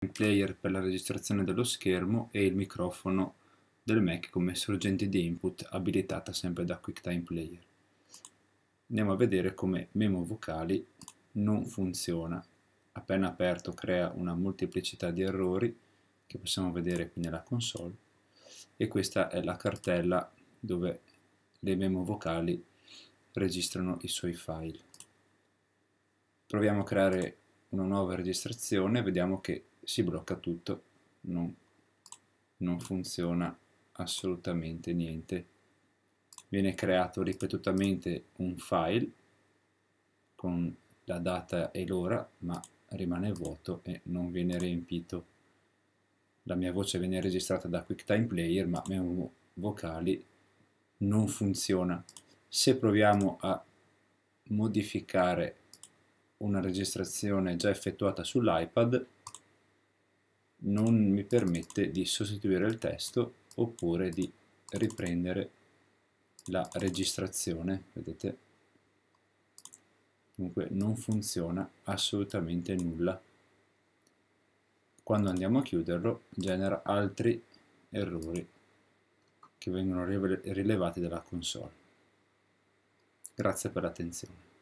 il player per la registrazione dello schermo e il microfono del Mac come sorgente di input abilitata sempre da QuickTime Player. Andiamo a vedere come memo vocali non funziona. Appena aperto crea una molteplicità di errori che possiamo vedere qui nella console e questa è la cartella dove le memo vocali registrano i suoi file. Proviamo a creare una nuova registrazione, vediamo che si blocca tutto, non, non funziona assolutamente niente. Viene creato ripetutamente un file con la data e l'ora, ma rimane vuoto e non viene riempito. La mia voce viene registrata da QuickTime Player, ma Memo Vocali non funziona. Se proviamo a modificare una registrazione già effettuata sull'iPad, non mi permette di sostituire il testo oppure di riprendere la registrazione, vedete? dunque non funziona assolutamente nulla. Quando andiamo a chiuderlo genera altri errori che vengono rilevati dalla console. Grazie per l'attenzione.